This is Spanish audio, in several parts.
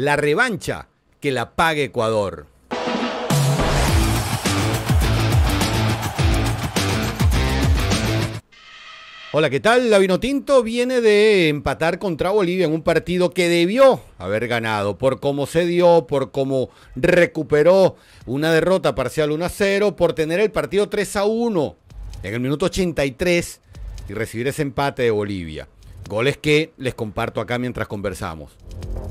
La revancha que la pague Ecuador. Hola, ¿qué tal? La Vinotinto viene de empatar contra Bolivia en un partido que debió haber ganado por cómo se dio, por cómo recuperó una derrota parcial 1 a 0, por tener el partido 3 a 1 en el minuto 83 y recibir ese empate de Bolivia. Goles que les comparto acá mientras conversamos.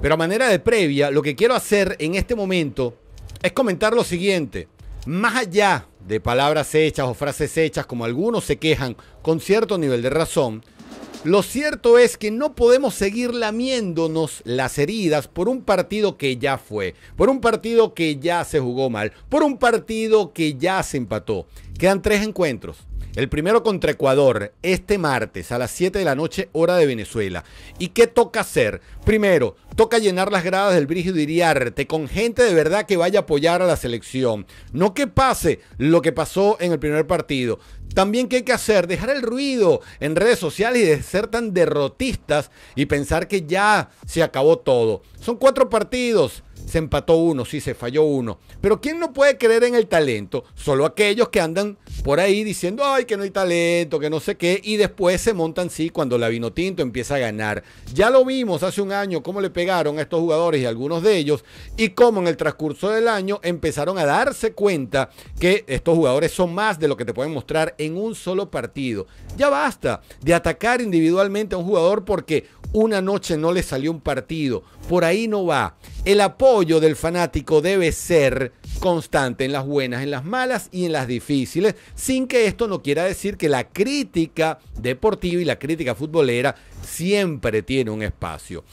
Pero a manera de previa, lo que quiero hacer en este momento es comentar lo siguiente. Más allá de palabras hechas o frases hechas, como algunos se quejan con cierto nivel de razón, lo cierto es que no podemos seguir lamiéndonos las heridas por un partido que ya fue, por un partido que ya se jugó mal, por un partido que ya se empató. Quedan tres encuentros. El primero contra Ecuador, este martes a las 7 de la noche, hora de Venezuela. ¿Y qué toca hacer? Primero, toca llenar las gradas del de Iriarte con gente de verdad que vaya a apoyar a la selección. No que pase lo que pasó en el primer partido. También, ¿qué hay que hacer? Dejar el ruido en redes sociales y de ser tan derrotistas y pensar que ya se acabó todo. Son cuatro partidos, se empató uno, sí, se falló uno. Pero ¿quién no puede creer en el talento? Solo aquellos que andan por ahí diciendo, ay, que no hay talento, que no sé qué, y después se montan, sí, cuando la tinto empieza a ganar. Ya lo vimos hace un año cómo le pegaron a estos jugadores y a algunos de ellos, y cómo en el transcurso del año empezaron a darse cuenta que estos jugadores son más de lo que te pueden mostrar en un solo partido. Ya basta de atacar individualmente a un jugador porque una noche no le salió un partido, por ahí no va. El apoyo del fanático debe ser constante en las buenas, en las malas y en las difíciles sin que esto no quiera decir que la crítica deportiva y la crítica futbolera siempre tiene un espacio.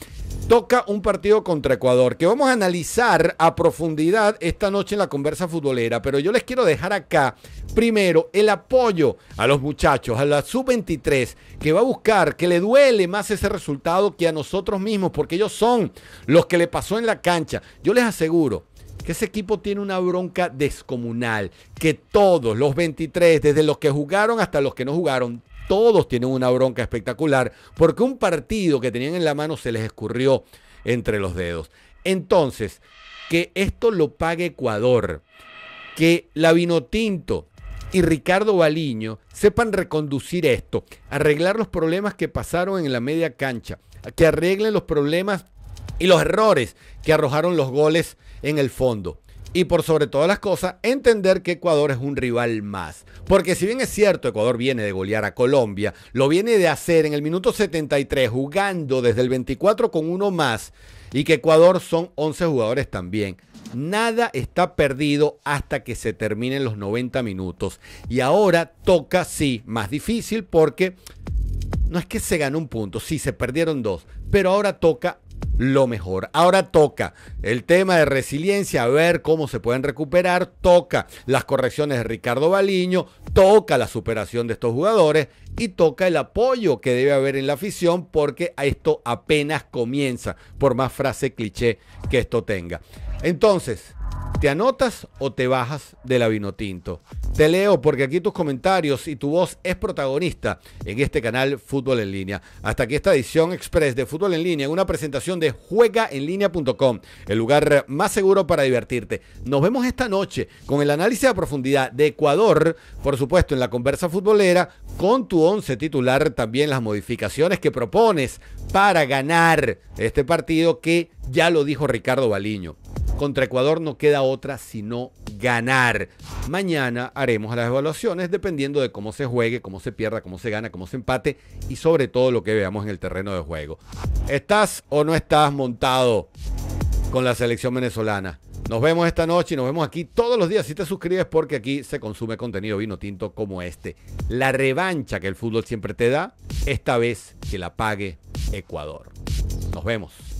Toca un partido contra Ecuador que vamos a analizar a profundidad esta noche en la conversa futbolera, pero yo les quiero dejar acá primero el apoyo a los muchachos, a la sub-23, que va a buscar, que le duele más ese resultado que a nosotros mismos, porque ellos son los que le pasó en la cancha. Yo les aseguro que ese equipo tiene una bronca descomunal, que todos los 23, desde los que jugaron hasta los que no jugaron, todos tienen una bronca espectacular, porque un partido que tenían en la mano se les escurrió entre los dedos. Entonces, que esto lo pague Ecuador, que la Tinto y Ricardo Baliño sepan reconducir esto, arreglar los problemas que pasaron en la media cancha, que arreglen los problemas y los errores que arrojaron los goles en el fondo. Y por sobre todas las cosas, entender que Ecuador es un rival más. Porque si bien es cierto, Ecuador viene de golear a Colombia, lo viene de hacer en el minuto 73, jugando desde el 24 con uno más, y que Ecuador son 11 jugadores también. Nada está perdido hasta que se terminen los 90 minutos. Y ahora toca, sí, más difícil porque no es que se ganó un punto, sí, se perdieron dos, pero ahora toca lo mejor. Ahora toca el tema de resiliencia, a ver cómo se pueden recuperar, toca las correcciones de Ricardo Baliño, toca la superación de estos jugadores y toca el apoyo que debe haber en la afición porque esto apenas comienza, por más frase cliché que esto tenga. Entonces, ¿Te anotas o te bajas de la tinto? Te leo porque aquí tus comentarios y tu voz es protagonista en este canal Fútbol en Línea. Hasta aquí esta edición express de Fútbol en Línea una presentación de juegaenlínea.com, el lugar más seguro para divertirte. Nos vemos esta noche con el análisis a profundidad de Ecuador, por supuesto en la conversa futbolera, con tu once titular, también las modificaciones que propones para ganar este partido que ya lo dijo Ricardo Baliño contra Ecuador no queda otra sino ganar. Mañana haremos las evaluaciones dependiendo de cómo se juegue, cómo se pierda, cómo se gana, cómo se empate y sobre todo lo que veamos en el terreno de juego. ¿Estás o no estás montado con la selección venezolana? Nos vemos esta noche y nos vemos aquí todos los días si te suscribes porque aquí se consume contenido vino tinto como este. La revancha que el fútbol siempre te da, esta vez que la pague Ecuador. Nos vemos.